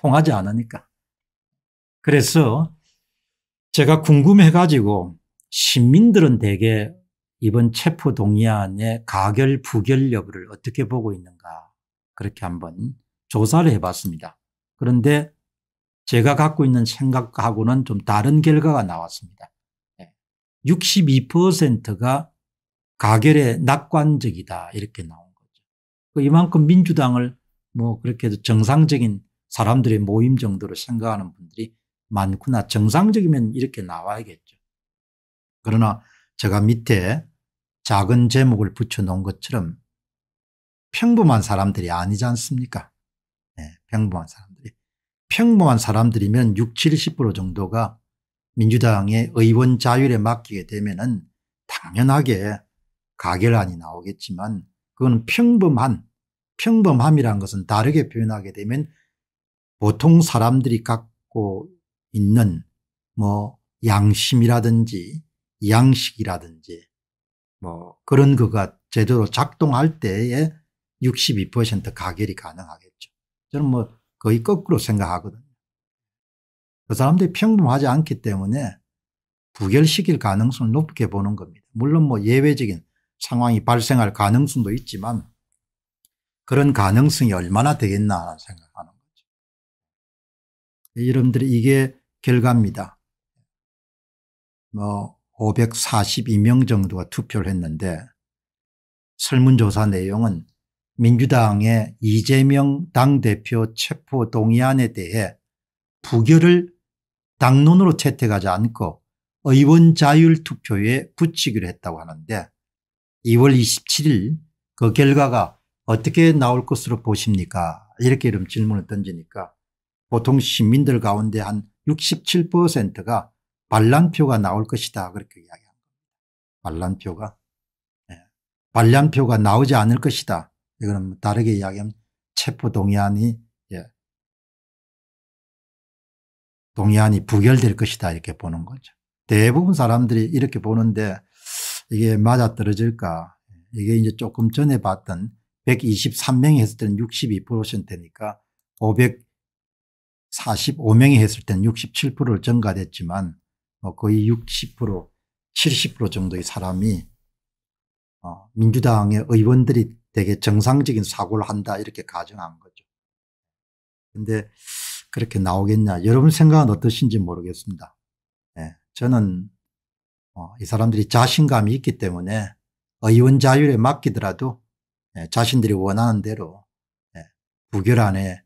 통하지 않으니까. 그래서 제가 궁금해가지고 시민들은 대개 이번 체포 동의안의 가결 부결 여부를 어떻게 보고 있는가 그렇게 한번 조사를 해봤습니다. 그런데 제가 갖고 있는 생각하고는 좀 다른 결과가 나왔습니다. 62%가 예. 가결에 낙관적이다 이렇게 나온 거죠. 그 이만큼 민주당을 뭐 그렇게 해도 정상적인 사람들의 모임 정도로 생각하는 분들이 많구나. 정상적이면 이렇게 나와야겠죠. 그러나 제가 밑에 작은 제목을 붙여놓은 것처럼 평범한 사람들이 아니지 않습니까? 네, 평범한 사람들이. 평범한 사람들이면 6, 0 70% 정도가 민주당의 의원 자율에 맡기게 되면은 당연하게 가결안이 나오겠지만 그건 평범한 평범함이란 것은 다르게 표현하게 되면 보통 사람들이 갖고 있는 뭐 양심이라든지 양식이라든지 뭐 그런 그가 제대로 작동할 때에 62% 가결이 가능하겠죠. 저는 뭐 거의 거꾸로 생각하거든요. 그 사람들이 평범하지 않기 때문에 부결시킬 가능성을 높게 보는 겁니다. 물론 뭐 예외적인 상황이 발생할 가능성도 있지만 그런 가능성이 얼마나 되겠나 하는 생각. 여러분들이 게 결과입니다. 뭐 542명 정도가 투표를 했는데 설문조사 내용은 민주당의 이재명 당대표 체포동의안에 대해 부결을 당론으로 채택하지 않고 의원 자율 투표에 붙이기로 했다고 하는데 2월 27일 그 결과가 어떻게 나올 것으로 보십니까 이렇게 이름 질문을 던지니까 보통 시민들 가운데 한 67%가 반란표가 나올 것이다 그렇게 이야기한겁니다 반란표가 네. 반란표가 나오지 않을 것이다. 이거는 뭐 다르게 이야기하면 체포동의안이 예. 동의안이 부결될 것이다 이렇게 보는 거죠. 대부분 사람들이 이렇게 보는데 이게 맞아떨어질까 이게 이제 조금 전에 봤던 123명이 했을 때는 62%니까 500 45명이 했을 때는 67%를 증가됐지만 뭐 거의 60% 70% 정도의 사람이 어 민주당의 의원들이 되게 정상적인 사고를 한다 이렇게 가정한 거죠. 그런데 그렇게 나오겠냐 여러분 생각은 어떠신지 모르겠습니다. 예, 저는 어이 사람들이 자신감이 있기 때문에 의원 자율에 맡기더라도 예, 자신들이 원하는 대로 예, 부결안에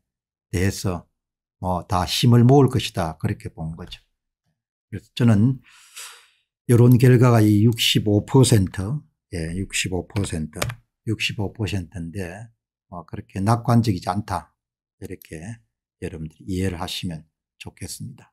대해서 뭐다 어, 힘을 모을 것이다 그렇게 본 거죠. 그래서 저는 여론 결과가 이65% 예, 65% 65%인데 뭐 그렇게 낙관적이지 않다 이렇게 여러분들이 이해를 하시면 좋겠습니다.